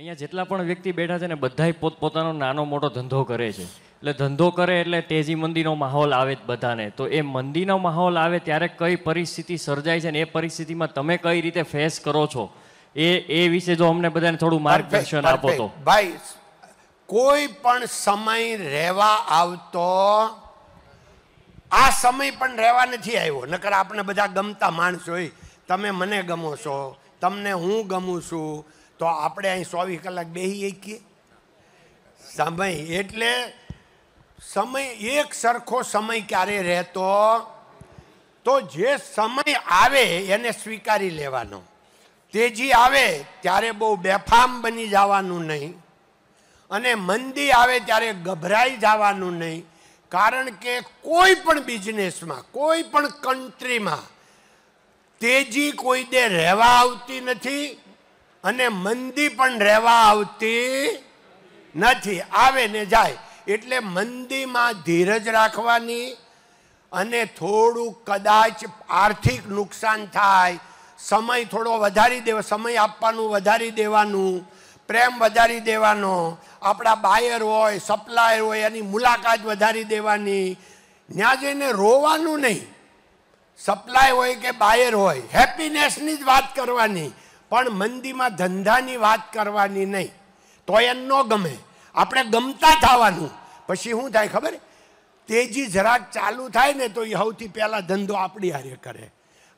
અહીંયા જેટલા પણ વ્યક્તિ બેઠા છે ને બધા પોતપોતાનો નાનો મોટો ધંધો કરે છે એટલે ધંધો કરે એટલે તેજી મંદીનો માહોલ આવે બધાને તો એ મંદીનો માહોલ આવે ત્યારે કઈ પરિસ્થિતિ સર્જાય છે ને એ પરિસ્થિતિમાં તમે કઈ રીતે ફેસ કરો છો એ એ વિશે જો અમને બધાને થોડું માર્ગદર્શન આપો તો ભાઈ કોઈ પણ સમય રહેવા આવતો આ સમય પણ રહેવા નથી આવ્યો નકર આપણે બધા ગમતા માણસ તમે મને ગમો છો તમને હું ગમું છું તો આપણે અહીં ચોવીસ કલાક બેસી શકીએ સમય એટલે સમય એક સરખો સમય ક્યારે રહેતો તો જે સમય આવે એને સ્વીકારી લેવાનો તેજી આવે ત્યારે બહુ બેફામ બની જવાનું નહીં અને મંદી આવે ત્યારે ગભરાઈ જવાનું નહીં કારણ કે કોઈ પણ બિઝનેસમાં કોઈ પણ કન્ટ્રીમાં તેજી કોઈ દે રહેવા આવતી નથી અને મંદી પણ રહેવા આવતી નથી આવે ને જાય એટલે મંદીમાં ધીરજ રાખવાની અને થોડું કદાચ આર્થિક નુકસાન થાય સમય થોડો વધારી દેવા સમય આપવાનું વધારી દેવાનું પ્રેમ વધારી દેવાનો આપણા બાયર હોય સપ્લાયર હોય એની મુલાકાત વધારી દેવાની ત્યાં જઈને રોવાનું નહીં સપ્લાય હોય કે બાયર હોય હેપીનેસની જ વાત કરવાની પણ મંદીમાં ધંધાની વાત કરવાની નહીં તો એ ન ગમે આપણે ગમતા થવાનું પછી શું થાય ખબર તેજી જરાક ચાલુ થાય ને તો એ સૌથી પહેલાં ધંધો આપણી હારે કરે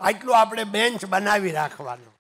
આટલું આપણે બેન્ચ બનાવી રાખવાનું